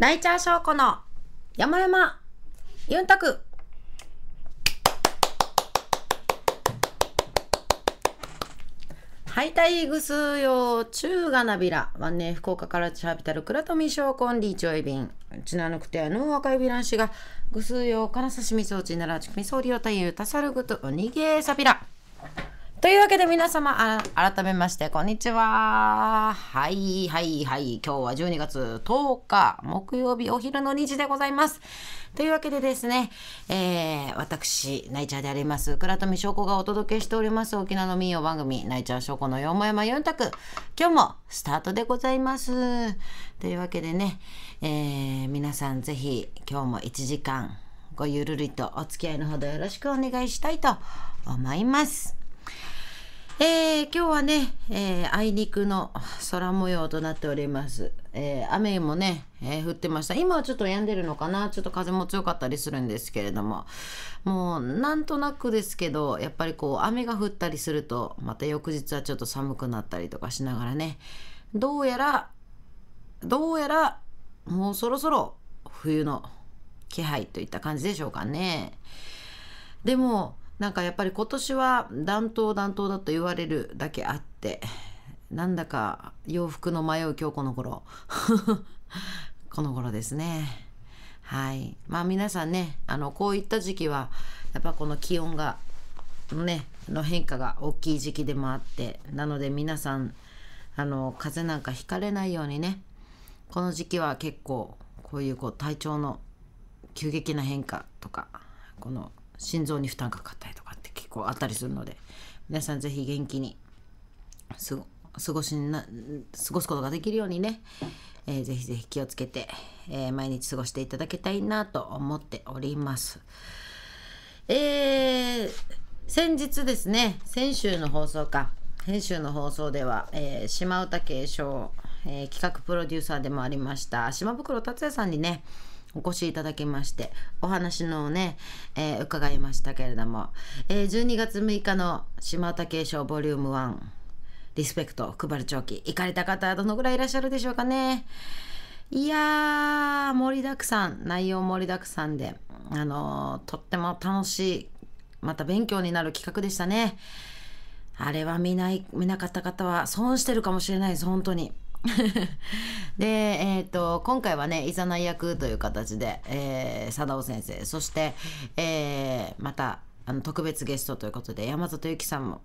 ライチャー証拠の山山ユンタクはい、タイグス用中がなびら。ワンネ福岡からチャビタル、クラトミショーコンリーチョイビン。ちなぬくての若いびらんしが、ぐすよ、からさしみそちならちくみそうりよたゆうたさるぐと、おにげさびら。というわけで皆様あ改めましてこんにちははいはいはい今日は12月10日木曜日お昼の2時でございますというわけでですね、えー、私ナイチャーであります倉富翔子がお届けしております沖縄の民謡番組ナイチャー翔子のよもやま4択今日もスタートでございますというわけでね、えー、皆さんぜひ今日も1時間ごゆるりとお付き合いのほどよろしくお願いしたいと思います。えー、今日はね、えー、あいにくの空模様となっております。えー、雨もね、え降ってました。今はちょっと止んでるのかな、ちょっと風も強かったりするんですけれども、もうなんとなくですけど、やっぱりこう雨が降ったりすると、また翌日はちょっと寒くなったりとかしながらね、どうやら、どうやら、もうそろそろ冬の気配といった感じでしょうかね。でもなんかやっぱり今年は暖冬暖冬だと言われるだけあってなんだか洋服の迷う今日この頃 この頃ですねはいまあ皆さんねあのこういった時期はやっぱこの気温がねの変化が大きい時期でもあってなので皆さんあの風邪なんかひかれないようにねこの時期は結構こういうこう体調の急激な変化とかこの心臓に負担がかかったりとかって結構あったりするので皆さん是非元気に過ごしな過ごすことができるようにね、えー、ぜひぜひ気をつけて、えー、毎日過ごしていただきたいなと思っております。えー、先日ですね先週の放送か先週の放送では、えー、島唄継承、えー、企画プロデューサーでもありました島袋達也さんにねお越しいただきましてお話のね、えー、伺いましたけれども、えー、12月6日の島田継承ボリューム1リスペクト配る長期行かれた方どのぐらいいらっしゃるでしょうかねいやー盛りだくさん内容盛りだくさんであのー、とっても楽しいまた勉強になる企画でしたねあれは見ない見なかった方は損してるかもしれないです本当に。で、えーと、今回はねいざない役という形で、えー、貞夫先生そして、えー、またあの特別ゲストということで山里由紀さんも、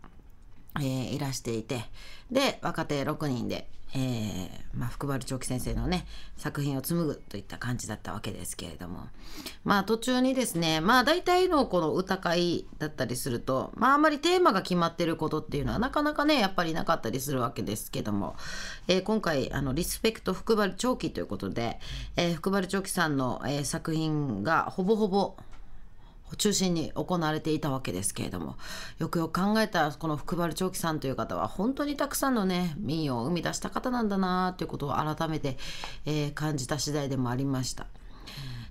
えー、いらしていてで若手6人でえー、まあ、福原長期先生のね作品を紡ぐといった感じだったわけですけれどもまあ途中にですねまあ大体のこの歌会だったりするとまああまりテーマが決まってることっていうのはなかなかねやっぱりなかったりするわけですけども、えー、今回あの「リスペクト福原長期」ということで、えー、福原長期さんの、え作品がほぼほぼ中心に行われていたわけですけれどもよくよく考えたらこの福丸長輝さんという方は本当にたくさんのね民謡を生み出した方なんだなということを改めて、えー、感じた次第でもありました。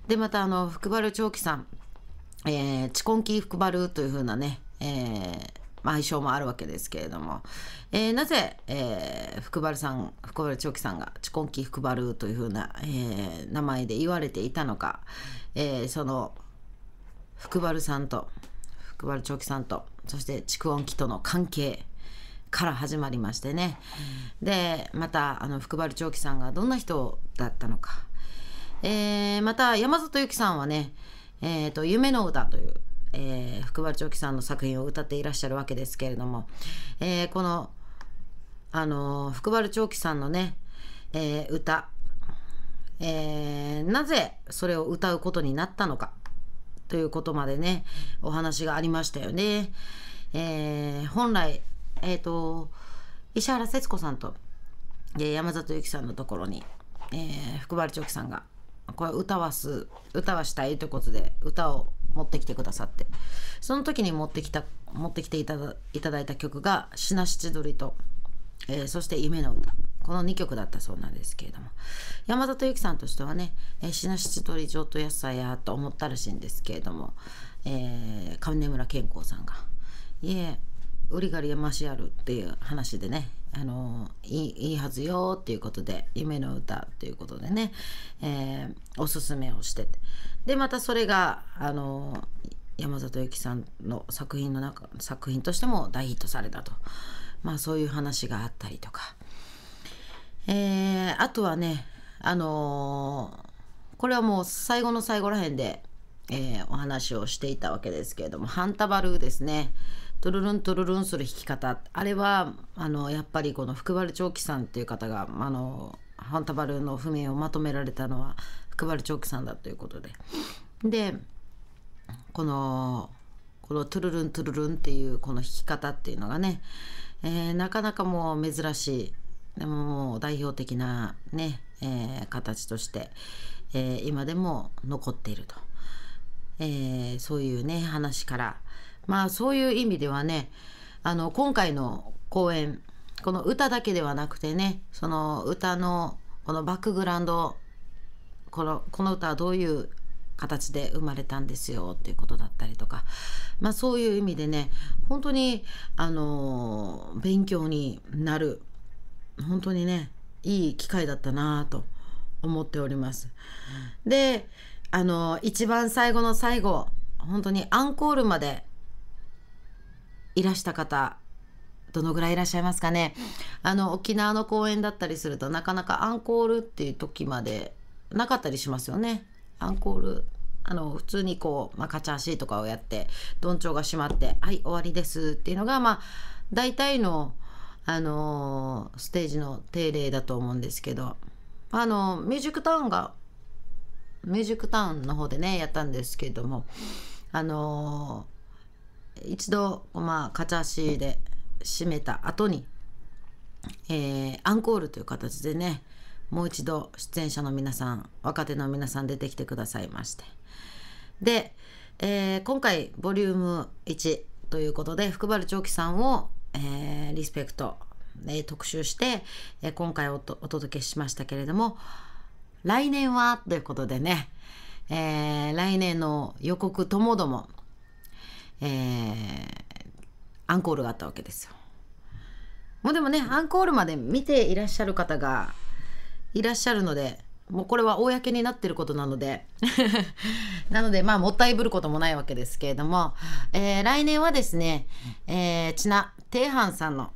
でまたあの福丸長輝さん「えー、チコンキー福丸」というふうなね、えー愛称もあるわけですけれども、えー、なぜ、えー、福丸さん福原長輝さんが「チコンキー福丸」というふうな、えー、名前で言われていたのか、えー、その福丸さんと福丸長吉さんとそして蓄音機との関係から始まりましてね、うん、でまたあの福丸長吉さんがどんな人だったのか、えー、また山里由紀さんはね「えーと、夢の歌」という、えー、福丸長吉さんの作品を歌っていらっしゃるわけですけれども、えー、このあの福丸長吉さんのね、え歌、えなぜそれを歌うことになったのか。ということまでねお話がありましたよね。えー、本来、えーと、石原節子さんと山里由紀さんのところに、えー、福原チョさんがこれ歌わす歌はしたいということで歌を持ってきてくださってその時に持ってきた持ってきていただいた曲が「品ナ七鳥と」と、えー、そして「夢の歌」この2曲だったそうなんですけれども山里由紀さんとしてはね「えー、品七鳥上等野菜や」と思ったらしいんですけれども、えー、上村健康さんが「いえ売り狩りやましやる」っていう話でねあのいいいいはずよっていうことで夢の歌っていうことでね、えー、おすすめをしててでまたそれがあの山里由紀さんの作品の中作品としても大ヒットされたとまあそういう話があったりとかえー、あとはねあのー、これはもう最後の最後らへんで、えー、お話をしていたわけですけれどもハンタバルですねトゥルルントゥルルンする弾き方あれはあのやっぱりこの福原長輝さんっていう方があのハンタバルの譜面をまとめられたのは福原長樹さんだということででこのこのトゥルルントゥルルンっていうこの弾き方っていうのがね、えー、なかなかもう珍しいでも代表的なね、えー、形として、えー、今でも残っていると、えー、そういうね話からまあそういう意味ではねあの今回の公演この歌だけではなくてねその歌のこのバックグラウンドこのこの歌はどういう形で生まれたんですよっていうことだったりとか、まあ、そういう意味でね本当にあの勉強になる本当にねいい機会だったなと思っております。であの一番最後の最後本当にアンコールまでいらした方どのぐらいいらっしゃいますかねあの沖縄の公演だったりするとなかなかアンコールっていう時までなかったりしますよねアンコールあの普通にこう、まあ、カチャーシーとかをやってどんちょうが閉まって「はい終わりです」っていうのがまあ大体のあのステージの定例だと思うんですけどあのミュージックタウンがミュージックタウンの方でねやったんですけどもあの一度まあ勝ち足で締めた後に、えー、アンコールという形でねもう一度出演者の皆さん若手の皆さん出てきてくださいましてで、えー、今回ボリューム1ということで福原長輝さんをえー、リスペクト、えー、特集して、えー、今回お届けしましたけれども、来年はということでね、えー、来年の予告ともども、えー、アンコールがあったわけですよ。もうでもね、アンコールまで見ていらっしゃる方がいらっしゃるので、もうこれは公になってることなので なのでまあもったいぶることもないわけですけれども、えー、来年はですね、えー、千奈はんさんの、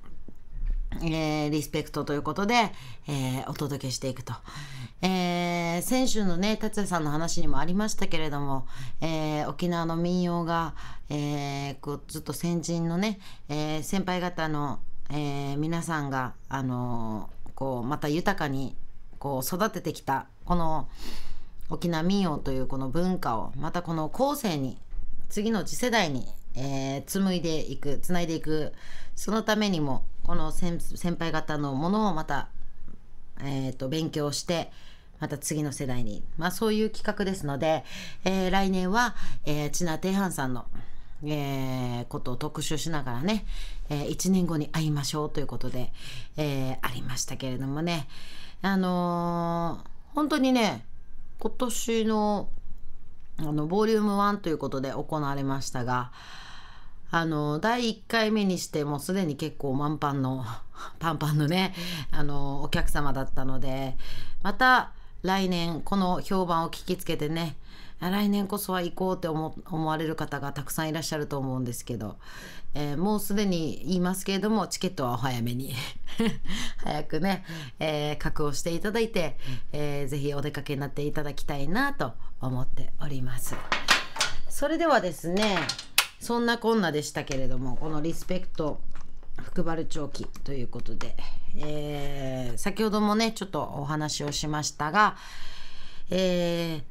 えー、リスペクトということで、えー、お届けしていくと、えー、先週のね達也さんの話にもありましたけれども、えー、沖縄の民謡が、えー、こうずっと先人のね、えー、先輩方の、えー、皆さんが、あのー、こうまた豊かにこう育ててきたこの沖縄民謡というこの文化をまたこの後世に次の次世代に、えー、紡いでいくつないでいくそのためにもこの先輩方のものをまた、えーと、勉強してまた次の世代に、まあ、そういう企画ですので、えー、来年は、えー、千奈定範さんの、えー、ことを特集しながらね、えー、1年後に会いましょうということで、えー、ありましたけれどもねあのー、本当にね今年のあのボリューム1ということで行われましたがあの第1回目にしてもうすでに結構満パンの パンパンのねあのお客様だったのでまた来年この評判を聞きつけてね来年こそは行こうって思われる方がたくさんいらっしゃると思うんですけどえー、もうすでに言いますけれども、チケットはお早めに 早くね、えー、確保していただいて、えー、ぜひお出かけになっていただきたいなと思っております。それではですね、そんなこんなでしたけれども、このリスペクト福原長期ということで、えー、先ほどもね、ちょっとお話をしましたが、えー、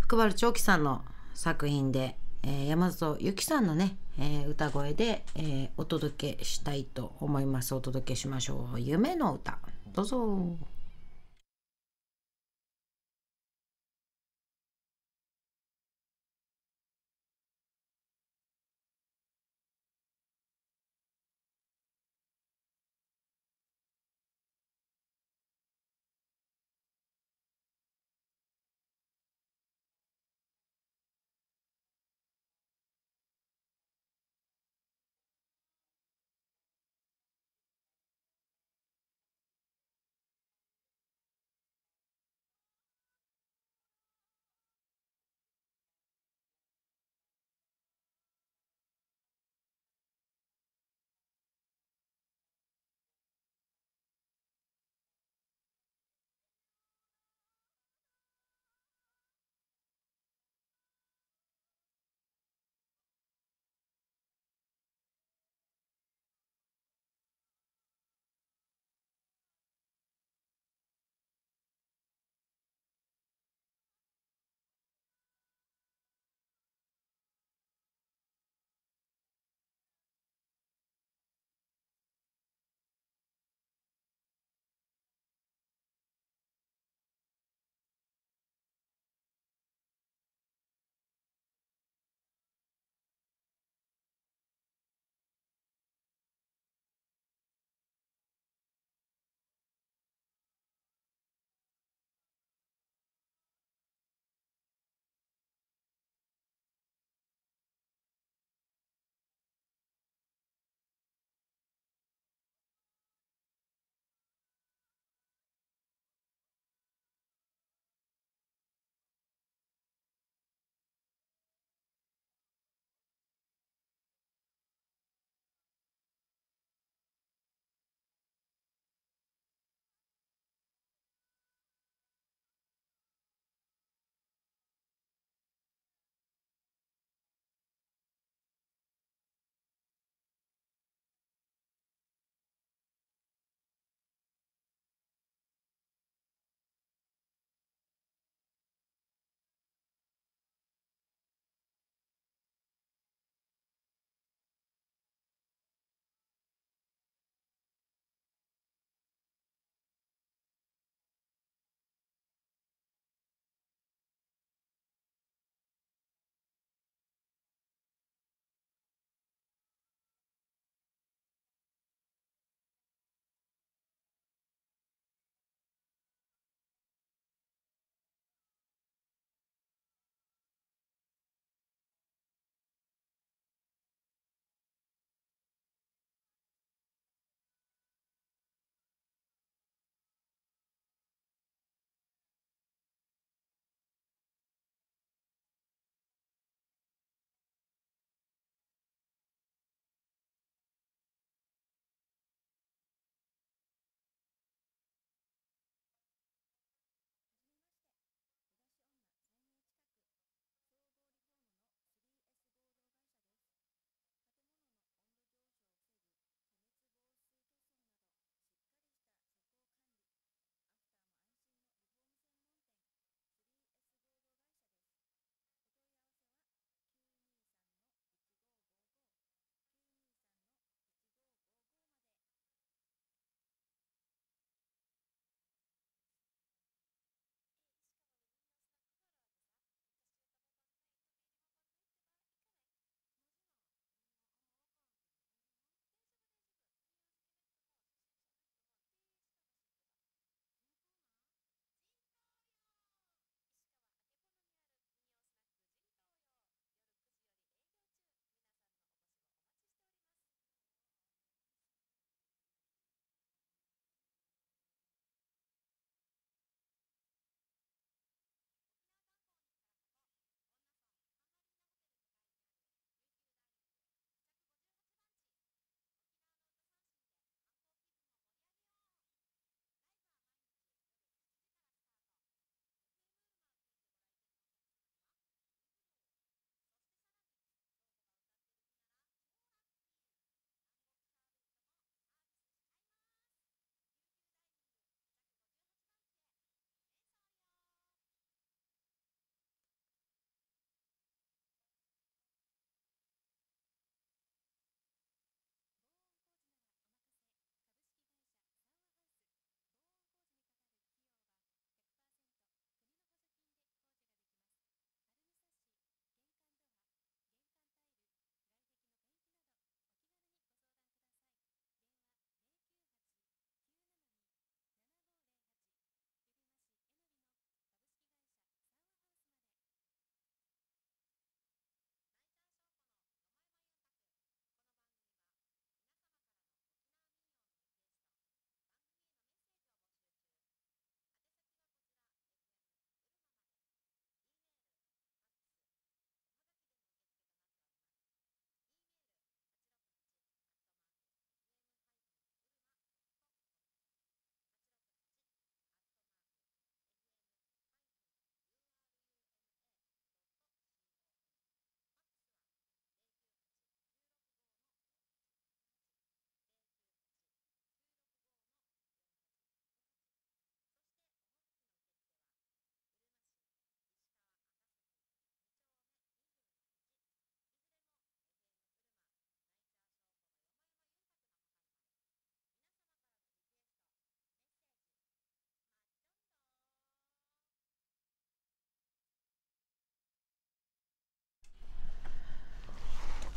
福原長期さんの作品で、えー、山里由紀さんのねえー、歌声で、えー、お届けしたいと思います。お届けしましょう。夢の歌。どうぞ。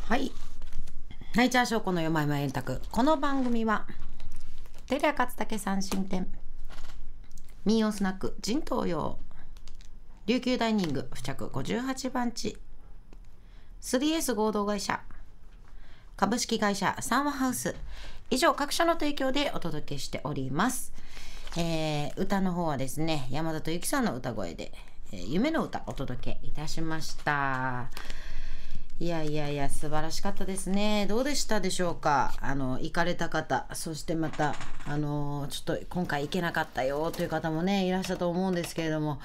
はいナイチャー証拠のよまいま円卓この番組はテレア勝武さん新店民謡スナック陣東洋琉球ダイニング付着58番地 3S 合同会社株式会社サンワハウス以上各社の提供でお届けしております、えー、歌の方はですね山田とゆきさんの歌声で、えー、夢の歌お届けいたしましたいやいやいや、素晴らしかったですね。どうでしたでしょうかあの、行かれた方、そしてまた、あの、ちょっと今回行けなかったよという方もね、いらっしゃると思うんですけれども、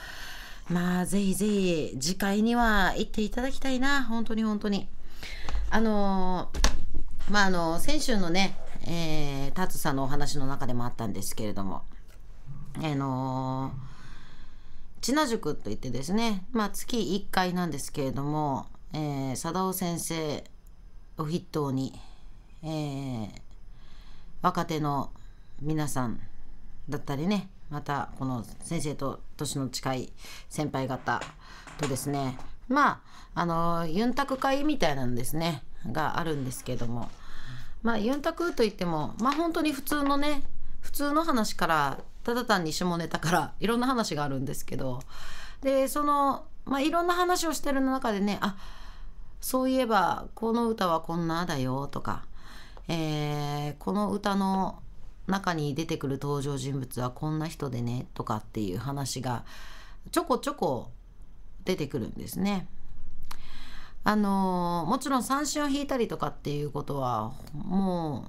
まあ、ぜひぜひ、次回には行っていただきたいな。本当に本当に。あの、まあ、あの、先週のね、えー、達さんのお話の中でもあったんですけれども、あのち千奈塾といってですね、まあ、月1回なんですけれども、えー、貞夫先生を筆頭に、えー、若手の皆さんだったりねまたこの先生と年の近い先輩方とですねまああのユンタク会みたいなんですねがあるんですけどもまあユンタクといってもまあ本当に普通のね普通の話からただ単に下ネタからいろんな話があるんですけどでその、まあ、いろんな話をしてる中でねあそういえばこの歌はこんなだよとか、えー、この歌の中に出てくる登場人物はこんな人でねとかっていう話がちょこちょこ出てくるんですね。あのー、もちろん三振を引いたりとかっていうことはも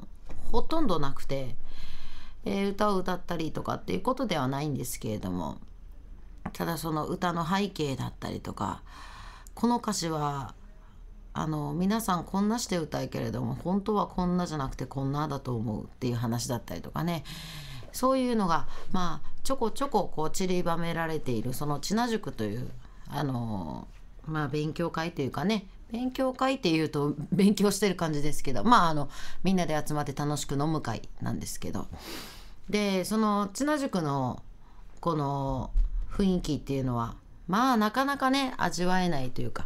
うほとんどなくて、えー、歌を歌ったりとかっていうことではないんですけれどもただその歌の背景だったりとかこの歌詞はあの皆さんこんなして歌いけれども本当はこんなじゃなくてこんなだと思うっていう話だったりとかねそういうのがまあちょこちょここう散りばめられているその千奈塾というあのまあ勉強会というかね勉強会っていうと勉強してる感じですけどまああのみんなで集まって楽しく飲む会なんですけどでその千奈塾のこの雰囲気っていうのはまあなかなかね味わえないというか。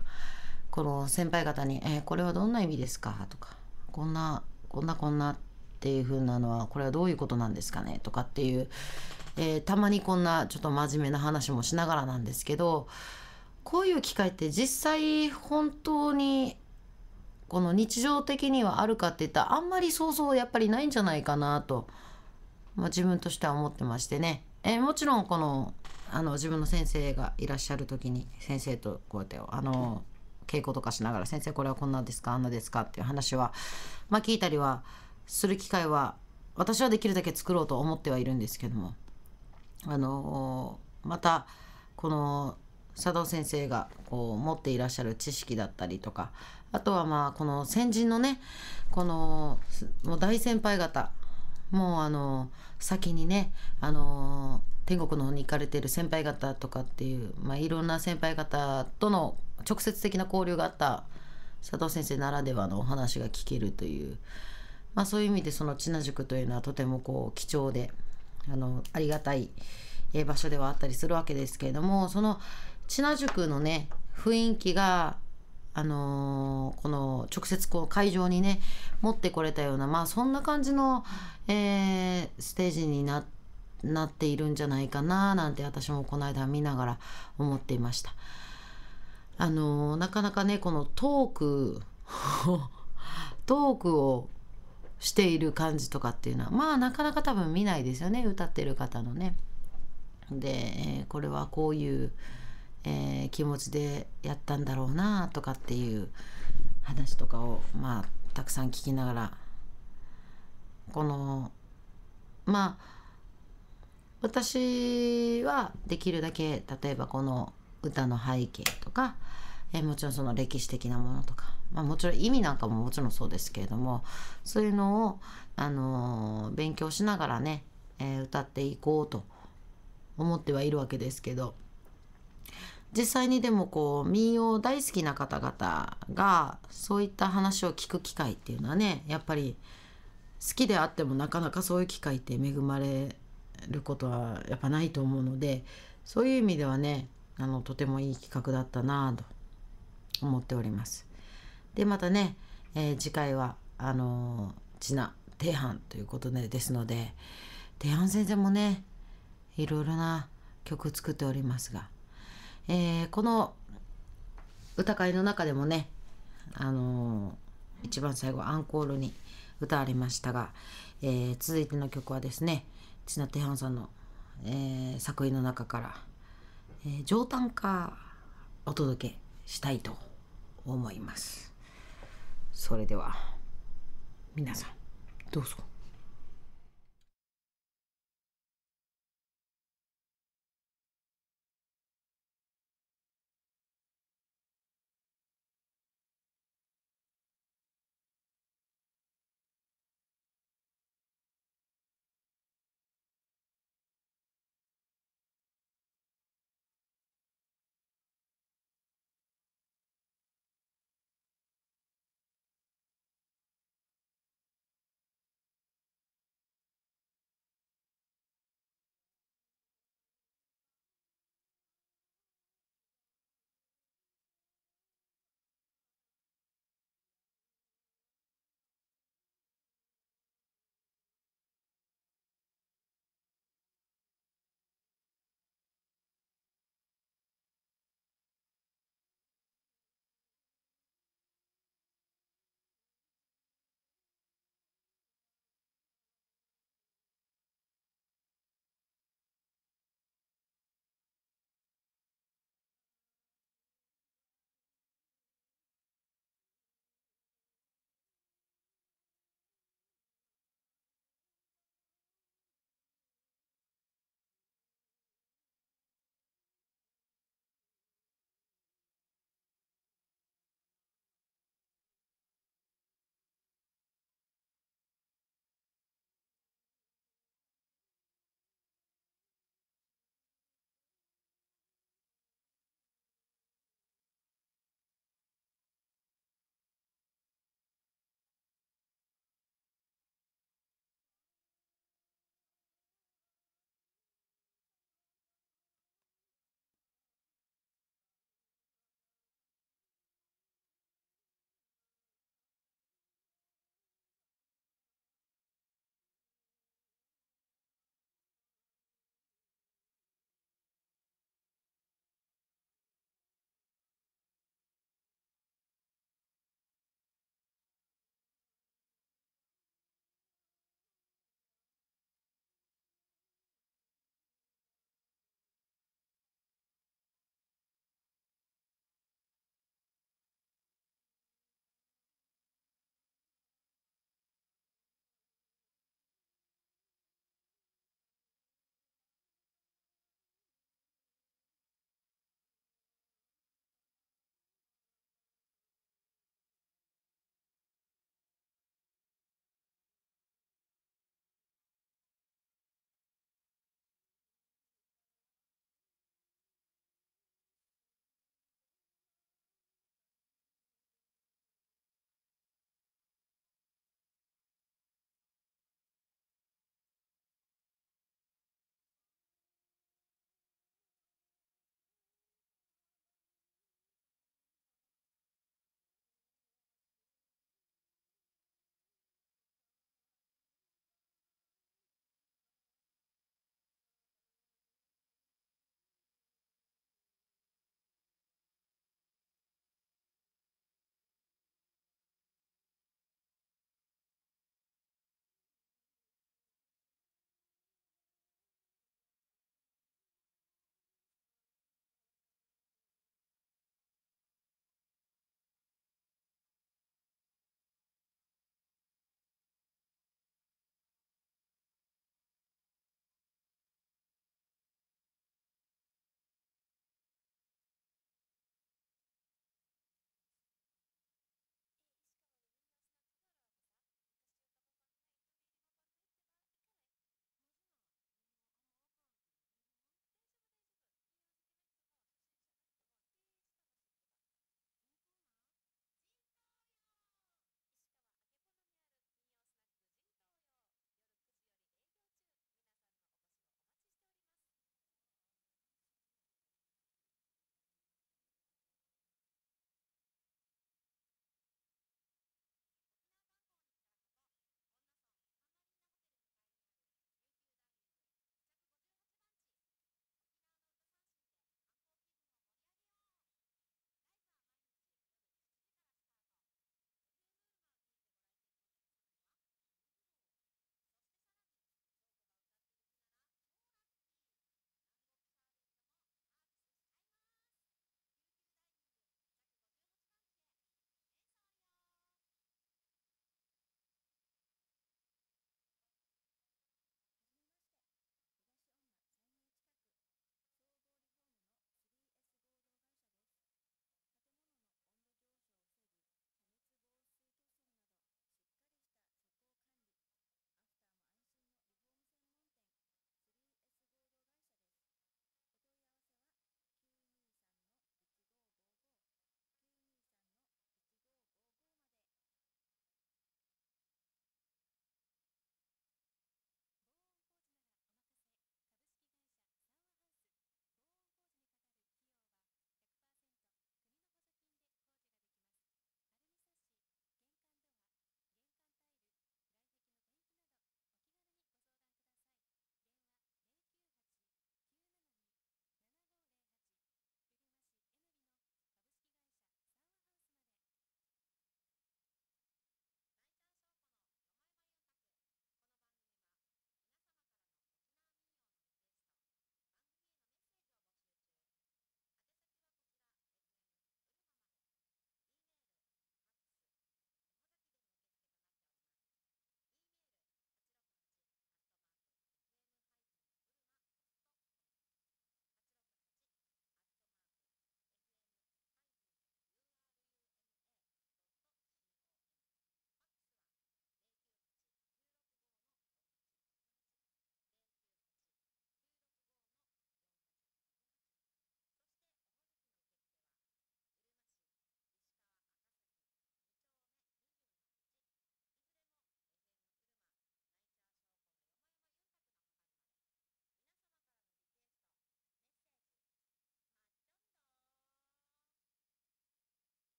この先輩方に「えー、これはどんな意味ですか?」とか「こんなこんなこんな」っていう風なのはこれはどういうことなんですかねとかっていう、えー、たまにこんなちょっと真面目な話もしながらなんですけどこういう機会って実際本当にこの日常的にはあるかっていったらあんまり想像やっぱりないんじゃないかなと、まあ、自分としては思ってましてね、えー、もちろんこのあの自分の先生がいらっしゃる時に先生とこうやってあの稽古とかしながら先生これはこんなんですかあんなですかっていう話はまあ聞いたりはする機会は私はできるだけ作ろうと思ってはいるんですけどもあのまたこの佐藤先生がこう持っていらっしゃる知識だったりとかあとはまあこの先人のねこのもう大先輩方もうあの先にねあの天国の方に行かれてる先輩方とかっていう、まあ、いろんな先輩方との直接的な交流があった佐藤先生ならではのお話が聞けるという、まあ、そういう意味でその知名塾というのはとてもこう貴重であのありがたい場所ではあったりするわけですけれどもその知名塾のね雰囲気があのー、この直接こう会場にね持ってこれたようなまあそんな感じの、えー、ステージになっているんじゃないかななんて私もこの間見ながら思っていました。あのなかなかねこのトークトークをしている感じとかっていうのはまあなかなか多分見ないですよね歌ってる方のね。でこれはこういう、えー、気持ちでやったんだろうなとかっていう話とかをまあたくさん聞きながらこのまあ私はできるだけ例えばこの歌の背景とか、えー、もちろんその歴史的なものとか、まあ、もちろん意味なんかももちろんそうですけれどもそういうのを、あのー、勉強しながらね、えー、歌っていこうと思ってはいるわけですけど実際にでもこう民謡大好きな方々がそういった話を聞く機会っていうのはねやっぱり好きであってもなかなかそういう機会って恵まれることはやっぱないと思うのでそういう意味ではねあのとてもいい企画だったなと思っております。でまたね、えー、次回はあのちな低反ということでですので低反先生もねいろいろな曲作っておりますが、えー、この歌会の中でもねあの一番最後アンコールに歌われましたが、えー、続いての曲はですね千名手半さんの、えー、作品の中からえー、上短歌お届けしたいと思いますそれでは皆さんどうぞ。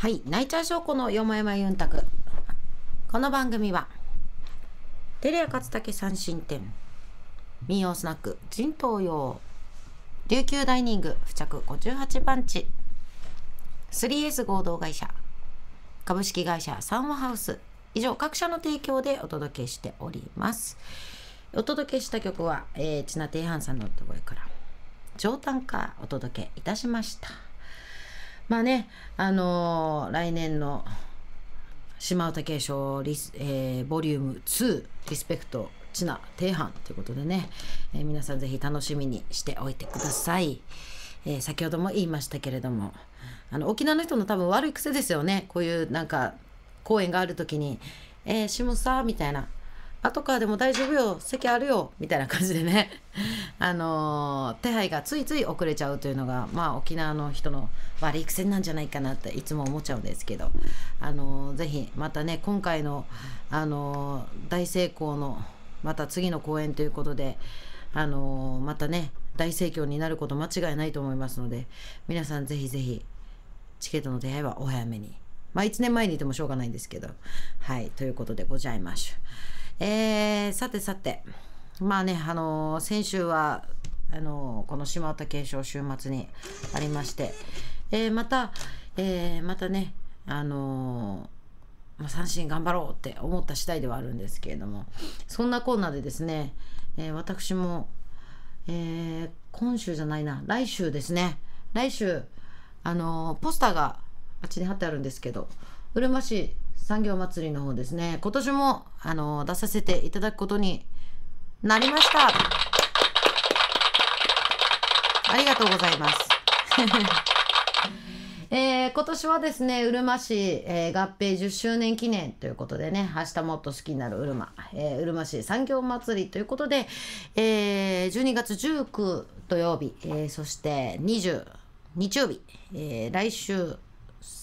はい、ナイチャー証拠のよもやまゆんたく。この番組は、テレア勝武三進店、民謡スナック、人東洋、琉球ダイニング、付着58番地、3S 合同会社、株式会社サンワハウス、以上各社の提供でお届けしております。お届けした曲は、えー、千名定飯さんの歌声から、上短歌お届けいたしました。まあね、あのー、来年の島唄継承リス、えー、ボリューム2リスペクト知名低反ということでね、えー、皆さんぜひ楽しみにしておいてください。えー、先ほども言いましたけれどもあの沖縄の人の多分悪い癖ですよねこういうなんか公演がある時に「えー、下さ」みたいな後からでも大丈夫よ席あるよみたいな感じでね あの手配がついつい遅れちゃうというのが、まあ、沖縄の人の悪い癖なんじゃないかなっていつも思っちゃうんですけど、あのぜひまたね今回の、あの大成功のまた次の公演ということで、あのまたね大盛況になること間違いないと思いますので皆さんぜひぜひチケットの手配はお早めにまあ1年前にいてもしょうがないんですけどはいということでございます。えー、さてさて、まあね、あのー、先週は、あのー、この島田継承週末にありまして、えー、また、えー、またね、あのまあ、三振頑張ろうって思った次第ではあるんですけれども、そんなこんなでですね、え私も、え今週じゃないな、来週ですね、来週、あのポスターがあっちに貼ってあるんですけど、うるま市産業祭りの方ですね、今年もあの出させていただくことになりました。ありがとうございます。えー、今年はですね、うるま市、えー、合併10周年記念ということでね、明日もっと好きになるうるま、えー、うるま市産業祭りということで、えー、12月19土曜日、えー、そして20日曜日、えー、来週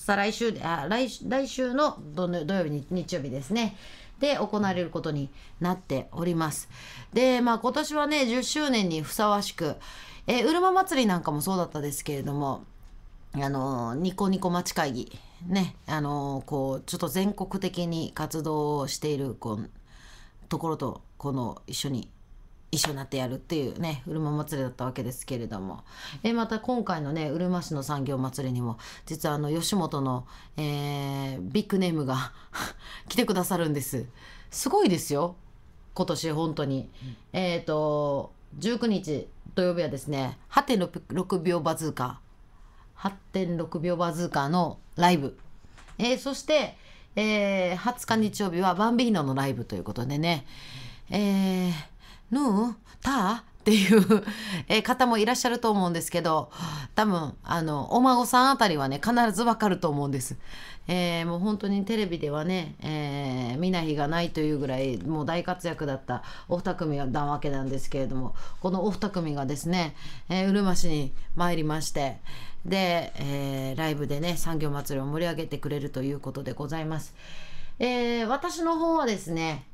再来週あ来来週の土曜日日曜日ですねで行われることになっておりますでまあ今年はね10周年にふさわしくえうるま祭りなんかもそうだったですけれどもあのニコニコ町会議ねあのこうちょっと全国的に活動をしているこうところとこの一緒に一緒になってやるっていうね、うるま祭りだったわけですけれども。えまた今回のね、うるま市の産業祭りにも、実はあの、吉本の、えー、ビッグネームが 来てくださるんです。すごいですよ。今年本当に。うん、えっ、ー、と、19日土曜日はですね、8.6秒バズーカ、8.6秒バズーカのライブ。えー、そして、えー、20日日曜日はバンビーノのライブということでね、えーヌータっていう 方もいらっしゃると思うんですけど多分あのお孫さんあたりはね必ずわかると思うんです。えー、もう本当にテレビではね、えー、見ない日がないというぐらいもう大活躍だったお二組なわけなんですけれどもこのお二組がですね、えー、うるま市に参りましてで、えー、ライブでね産業祭りを盛り上げてくれるということでございます。えー、私の方はですね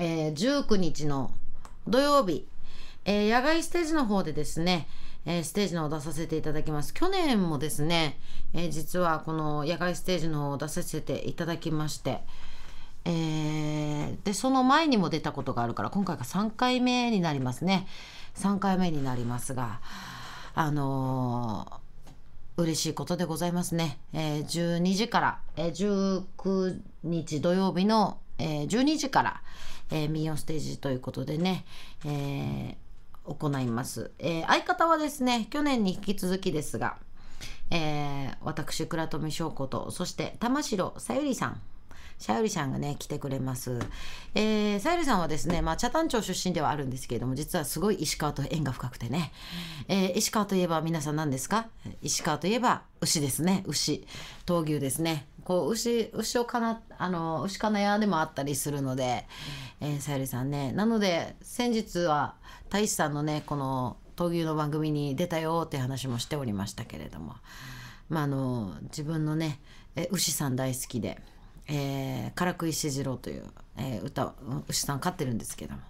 えー、19日の土曜日、えー、野外ステージの方でですね、えー、ステージのを出させていただきます。去年もですね、えー、実はこの野外ステージの方を出させていただきまして、えー、で、その前にも出たことがあるから、今回が3回目になりますね。3回目になりますが、あのー、嬉しいことでございますね。えー、12時から、えー、19日土曜日のえー、12時から、えー、ミニオンステージということでね、えー、行います、え相方はですね、去年に引き続きですが、え私、倉富翔子と、そして玉城さゆりさん、小百合さんがね、来てくれます。えー、さゆりさんはですね、まあ、北谷町出身ではあるんですけれども、実はすごい石川と縁が深くてね。えー、石川といえば皆さん何ですか石川といえば牛ですね。牛。闘牛ですね。こう牛牛をかなあの牛かな屋でもあったりするので、えさゆりさんねなので先日は太一さんのねこの闘牛の番組に出たよって話もしておりましたけれども、まあ、あの自分のねえ牛さん大好きで。えー、からくいしじろうという、えー、歌牛さん飼ってるんですけども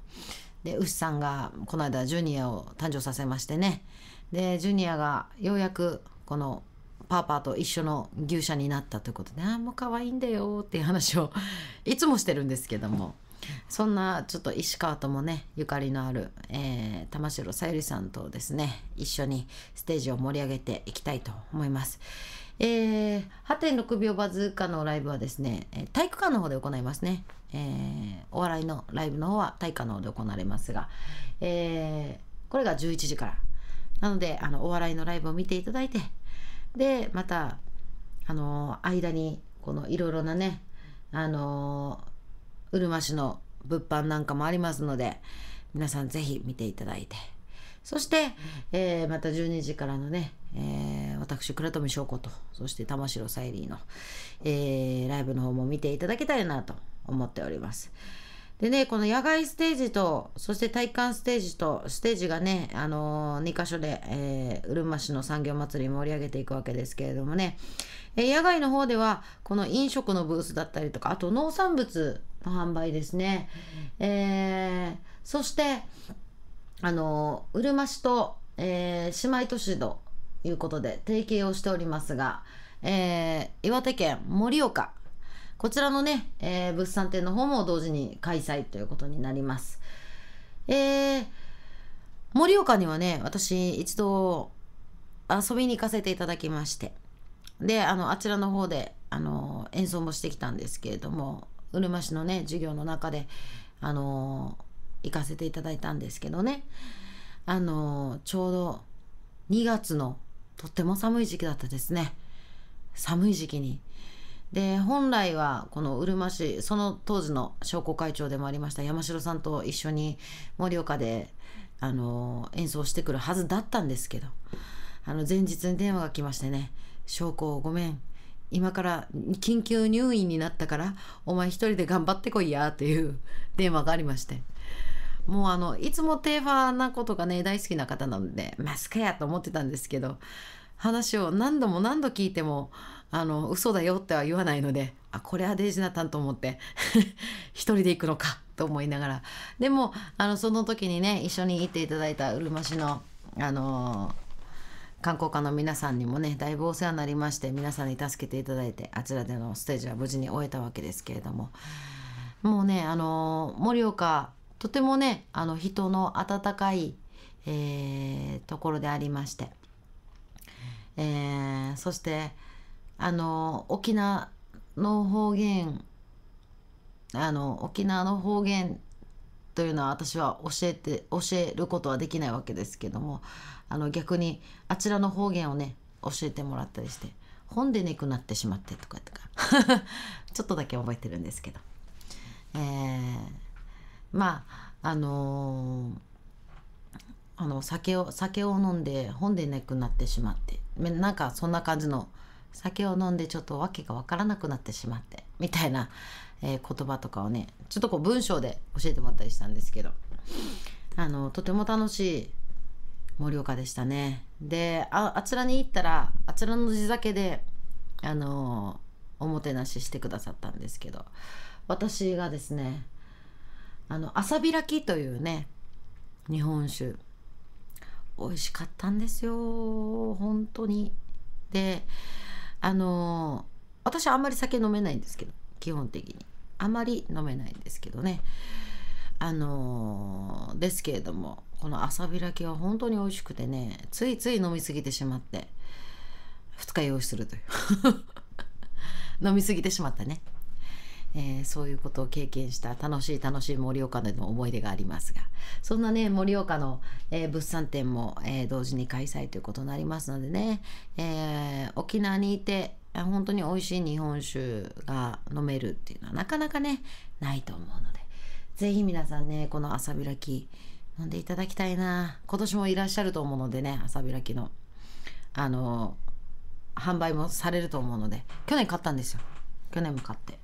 で牛さんがこの間ジュニアを誕生させましてねでジュニアがようやくこのパパと一緒の牛舎になったということで「ああもう可愛いんだよ」っていう話を いつもしてるんですけどもそんなちょっと石川ともねゆかりのある、えー、玉城さゆりさんとですね一緒にステージを盛り上げていきたいと思います。えー、8.6秒バズーカのライブはですね、え体育館の方で行いますね、えー、お笑いのライブの方は体育館の方で行われますが、えー、これが11時からなのであのお笑いのライブを見ていただいてでまたあの間にこのいろいろなねあのうるま市の物販なんかもありますので皆さん是非見ていただいてそして、えー、また12時からのね、えー、私倉富翔子とそして玉城沙莉の、えー、ライブの方も見ていただけたいなと思っております。でね、この野外ステージと、そして体育館ステージと、ステージがね、あのー、2箇所で、えー、うるま市の産業祭り盛り上げていくわけですけれどもね、えー、野外の方では、この飲食のブースだったりとか、あと農産物の販売ですね。えー、そして、あのー、うるま市と、えー、姉妹都市ということで提携をしておりますが、えー、岩手県盛岡こちらのね、えー、物産展の方も同時に開催ということになります。えー、盛岡にはね、私一度遊びに行かせていただきまして、で、あの、あちらの方で、あの、演奏もしてきたんですけれども、うるま市のね、授業の中で、あの、行かせていただいたんですけどね、あの、ちょうど2月のとっても寒い時期だったですね。寒い時期にで本来はこのうるま市その当時の商工会長でもありました山城さんと一緒に盛岡であの演奏してくるはずだったんですけどあの前日に電話が来ましてね「商工ごめん今から緊急入院になったからお前一人で頑張ってこいや」という 電話がありましてもうあのいつもテーファーなことがね大好きな方なのでマスクやと思ってたんですけど話を何度も何度聞いても「あの嘘だよっては言わないのであこれは大事なナタンと思って 一人で行くのかと思いながらでもあのその時にね一緒に行っていただいたうるま市のあのー、観光課の皆さんにもねだいぶお世話になりまして皆さんに助けていただいてあちらでのステージは無事に終えたわけですけれどももうねあの盛、岡とてもねあの人の温かい、えー、ところでありまして、えー、そしてあの沖縄の方言あの沖縄の方言というのは私は教えて教えることはできないわけですけどもあの逆にあちらの方言をね教えてもらったりして本でねくなってしまってとかとか ちょっとだけ覚えてるんですけど、えー、まああのー、あの酒を酒を飲んで本で亡くなってしまってなんかそんな感じの酒を飲んでちょっと訳が分からなくなってしまってみたいな、えー、言葉とかをねちょっとこう文章で教えてもらったりしたんですけどあのとても楽しい盛岡でしたねでああちらに行ったらあちらの地酒であのおもてなししてくださったんですけど私がですねあの朝開きというね日本酒美味しかったんですよ本当にであの私はあんまり酒飲めないんですけど基本的にあまり飲めないんですけどねあのですけれどもこの朝開きは本当に美味しくてねついつい飲み過ぎてしまって2日用意するという 飲み過ぎてしまったねえー、そういうことを経験した楽しい楽しい盛岡での思い出がありますがそんなね盛岡の、えー、物産展も、えー、同時に開催ということになりますのでね、え沖縄にいて本当に美味しい日本酒が飲めるっていうのはなかなかねないと思うので是非皆さんねこの朝開き飲んでいただきたいな今年もいらっしゃると思うのでね朝開きのあの販売もされると思うので去年買ったんですよ去年も買って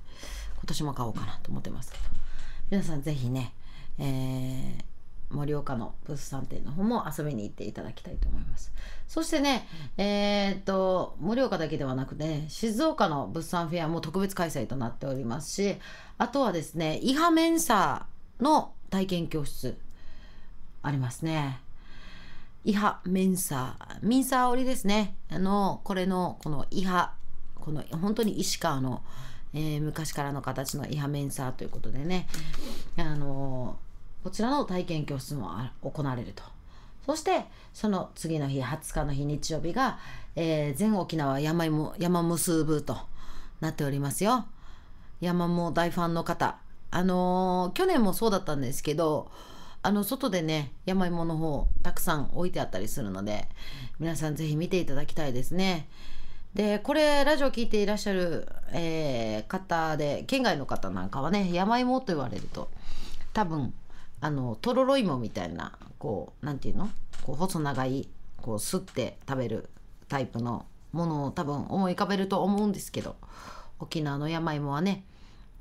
今年も買おうかなと思ってますけど皆さん是非ね、えー盛岡のブース3店の方も遊びに行っていただきたいと思います。そしてね、えー、っと、盛岡だけではなくて、ね、静岡の物産フェアも特別開催となっておりますし、あとはですね、伊波メンサーの体験教室ありますね。伊波メンサー、ミンサー織ですね。あの、これの、この伊波、この本当に石川の、えー、昔からの形のイハメンサーということでね、あのー、こちらの体験教室も行われると。そしてその次の日20日の日日曜日が、えー、全沖縄山芋山結ぶとなっておりますよ。山も大ファンの方あのー、去年もそうだったんですけどあの外でね山芋の方たくさん置いてあったりするので皆さん是非見ていただきたいですね。でこれラジオ聞いていらっしゃる、えー、方で県外の方なんかはね山芋と言われると多分あのとろろ芋みたいなこう何て言うのこう細長いこうすって食べるタイプのものを多分思い浮かべると思うんですけど沖縄の山芋はね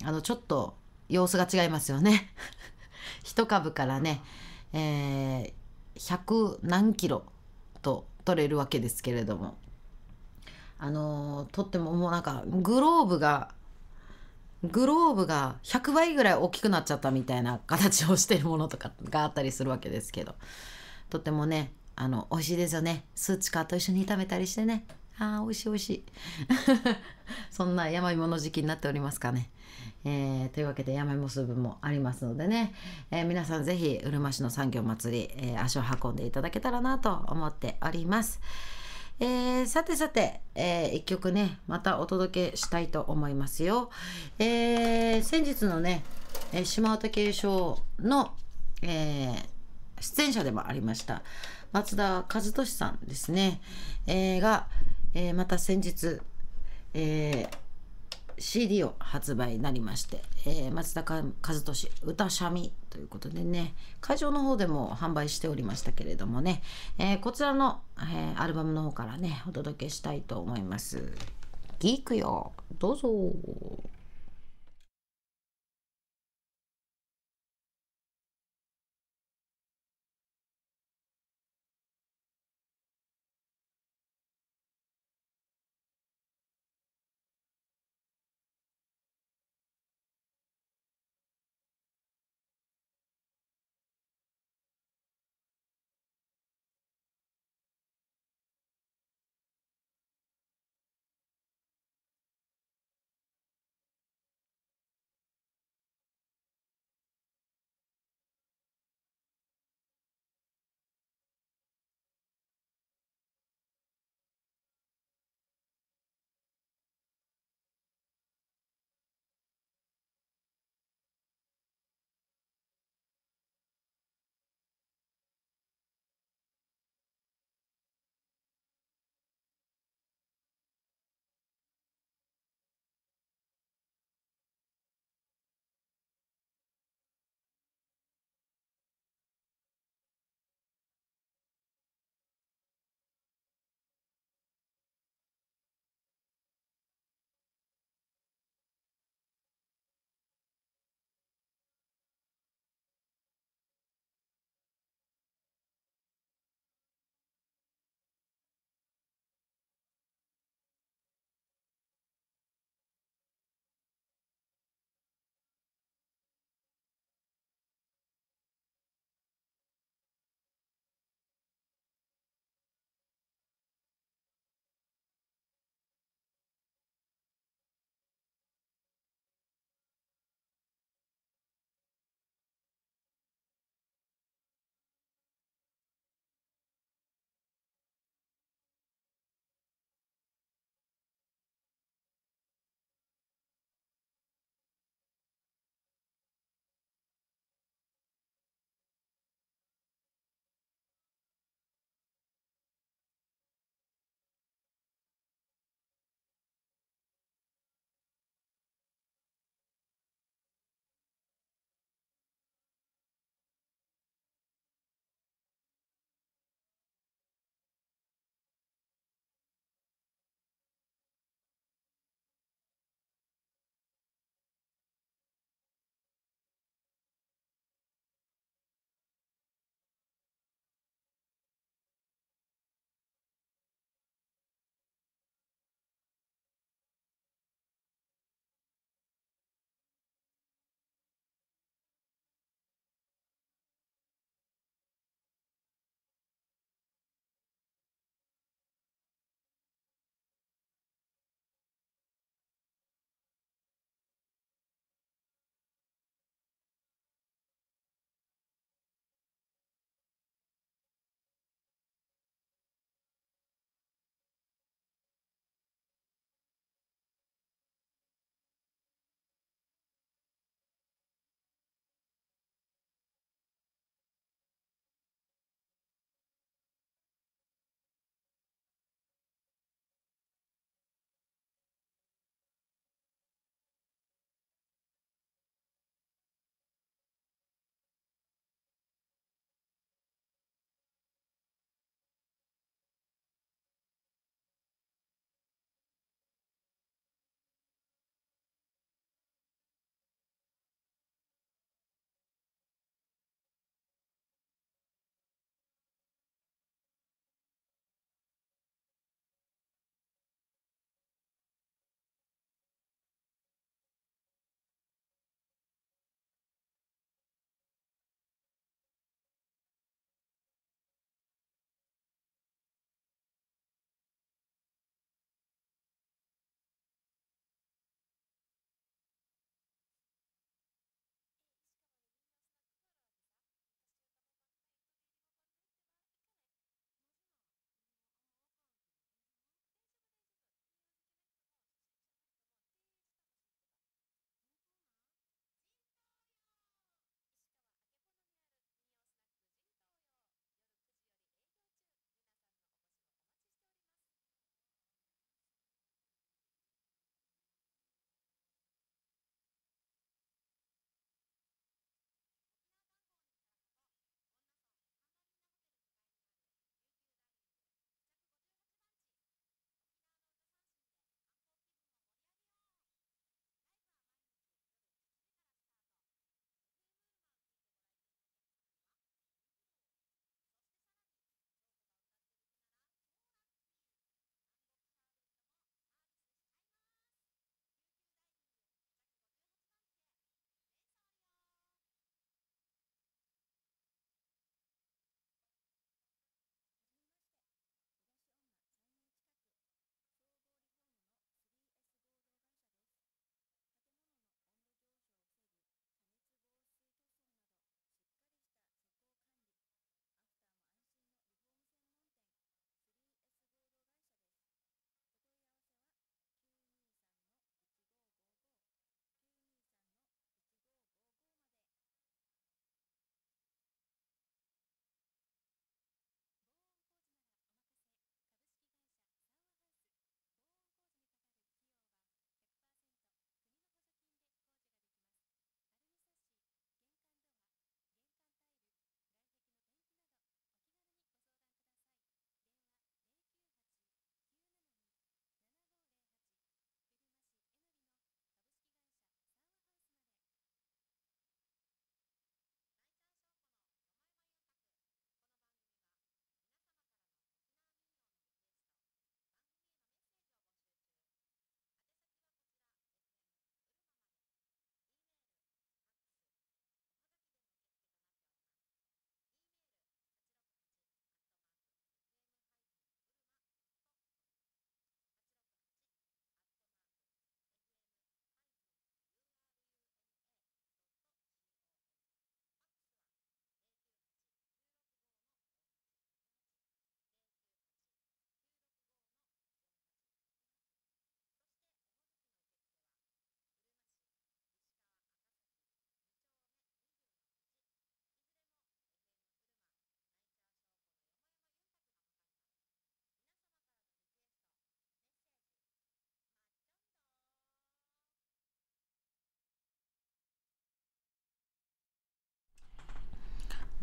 あのちょっと様子が違いますよね 一株からね、えー、100何キロと取れるわけですけれどもあのとってももうなんかグローブがグローブが100倍ぐらい大きくなっちゃったみたいな形をしてるものとかがあったりするわけですけどとってもねあの美味しいですよねスーチカーと一緒に炒めたりしてねあー美味しい美味しい そんな山芋の時期になっておりますかね、えー、というわけで山芋スープもありますのでね、えー、皆さん是非うるま市の産業祭り、えー、足を運んでいただけたらなと思っております。えー、さてさて、えー、一曲ね、またお届けしたいと思いますよ。えー、先日のね、え島唄継承の、えー、出演者でもありました、松田和俊さんですね、えが、えまた先日、えー CD を発売になりまして、えー、松田和俊歌ゃみということでね会場の方でも販売しておりましたけれどもね、えー、こちらの、えー、アルバムの方からねお届けしたいと思います。ギークよどうぞ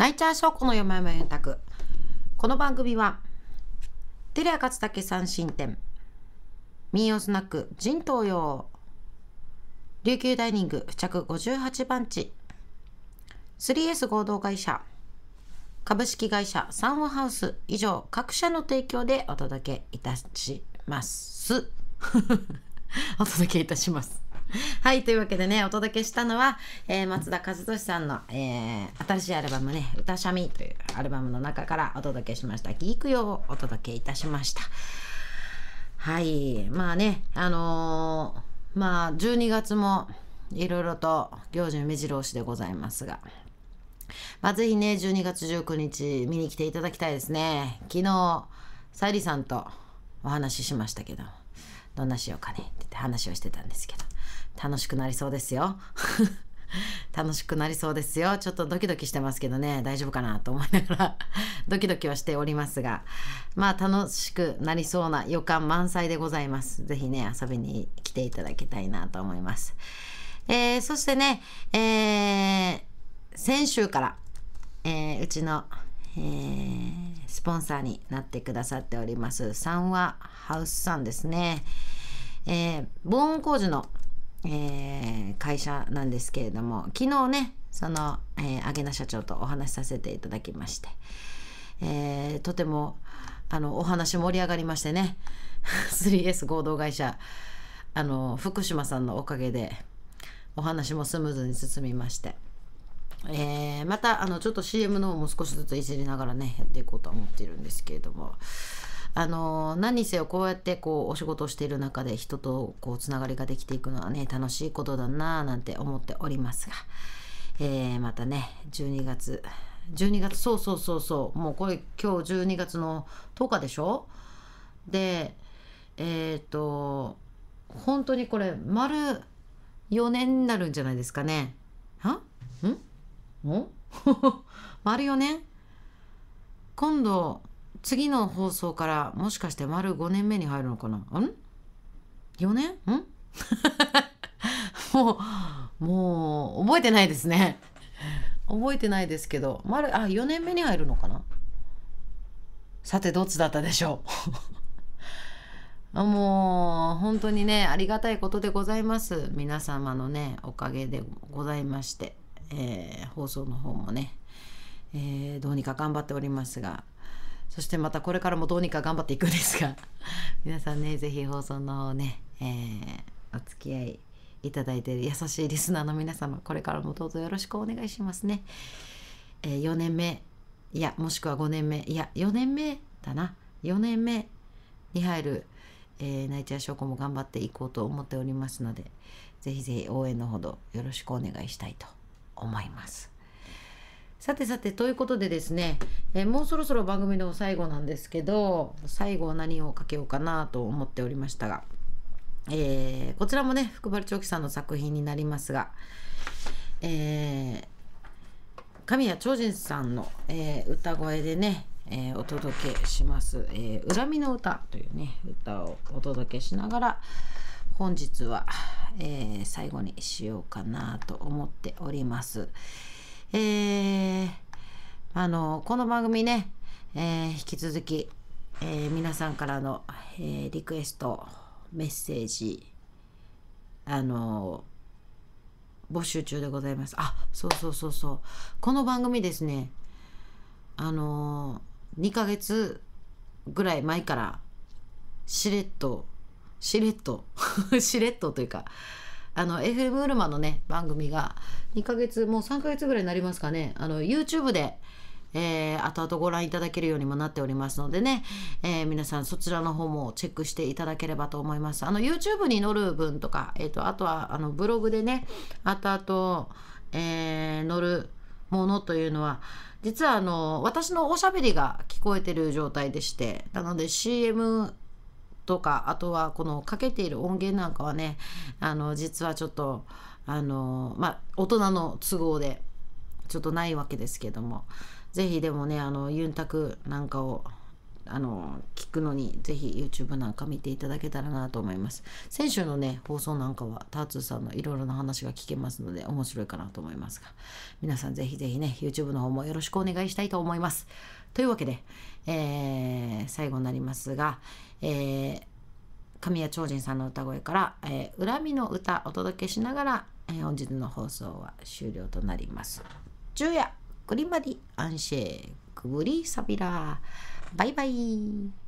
ナイチャー証拠のよままゆんたくこの番組はテレア勝武さん新店民謡スナック陣東洋琉球ダイニング付着58番地 3S 合同会社株式会社サンワハウス以上各社の提供でお届けいたします。お届けいたします。はい、というわけでね、お届けしたのは、えー、松田和俊さんの、えー、新しいアルバムね、歌ゃみというアルバムの中からお届けしました、ギークよをお届けいたしました。はい、まあね、あのー、まあ、12月もいろいろと行事の目白押しでございますが、まあ、ぜひね、12月19日見に来ていただきたいですね。昨日、さゆりさんとお話ししましたけど、どんなしようかねって話をしてたんですけど。楽しくなりそうですよ。楽しくなりそうですよ。ちょっとドキドキしてますけどね、大丈夫かなと思いながら ドキドキはしておりますが、まあ楽しくなりそうな予感満載でございます。ぜひね、遊びに来ていただきたいなと思います。えー、そしてね、えー、先週から、えー、うちの、えー、スポンサーになってくださっております、三和ハウスさんですね。えー、防音工事のえー、会社なんですけれども昨日ねその、え名社長とお話しさせていただきまして、えー、とてもあのお話盛り上がりましてね 3S 合同会社あの福島さんのおかげでお話もスムーズに進みまして、えー、またあのちょっと CM の方も少しずついじりながらねやっていこうと思っているんですけれども。あの何にせよこうやってこうお仕事をしている中で人とこうつながりができていくのはね楽しいことだななんて思っておりますが、えー、またね12月12月そうそうそうそうもうこれ今日12月の10日でしょでえっ、ー、と本当にこれ丸4年になるんじゃないですかねはんん 丸4年今度次の放送からもしかして丸5年目に入るのかなん4年ん もうもう覚えてないですね覚えてないですけど丸あ4年目に入るのかなさてどっちだったでしょう もう本当にねありがたいことでございます皆様のねおかげでございまして、えー、放送の方もね、えー、どうにか頑張っておりますがそしてまたこれからもどうにか頑張っていくんですが 皆さんね是非放送の方ね、えー、お付き合いいただいている優しいリスナーの皆様これからもどうぞよろしくお願いしますね。えー、4年目いやもしくは5年目いや4年目だな4年目に入る、えー、ナイチャー証拠も頑張っていこうと思っておりますので是非是非応援のほどよろしくお願いしたいと思います。さてさてということでですね、えー、もうそろそろ番組の最後なんですけど最後は何をかけようかなと思っておりましたが、えー、こちらもね福原長輝さんの作品になりますが、えー、神谷長人さんの、え歌声でねえー、お届けします、えー、恨みの歌というね歌をお届けしながら本日は、えー、最後にしようかなと思っております。えー、あのこの番組ね、えー、引き続き、えー、皆さんからの、えー、リクエストメッセージあの募集中でございますあそうそうそうそうこの番組ですねあの2ヶ月ぐらい前からしれっとしれっと しれっとというかあの FM ウルマのね番組が2ヶ月もう3ヶ月ぐらいになりますかねあの YouTube でえー、後々ご覧いただけるようにもなっておりますのでね、えー、皆さんそちらの方もチェックしていただければと思います。あの YouTube に載る分とか、えーと、あとはあのブログでね後々、えー、載るものというのは実はあの私のおしゃべりが聞こえてる状態でしてなので CM とかあとはこのかけている音源なんかはねあの実はちょっとあのまあ大人の都合でちょっとないわけですけども是非でもねあのユンタクなんかをあの聞くのにぜひ YouTube なんか見ていただけたらなと思います先週のね放送なんかはターツーさんのいろいろな話が聞けますので面白いかなと思いますが皆さんぜひぜひね YouTube の方もよろしくお願いしたいと思いますというわけで、えー、最後になりますが、えー、神谷超人さんの歌声から、えー、恨みの歌お届けしながら、えー、本日の放送は終了となります。昼夜、クリマディ、アンシェ、クブリサビラ、バイバイ。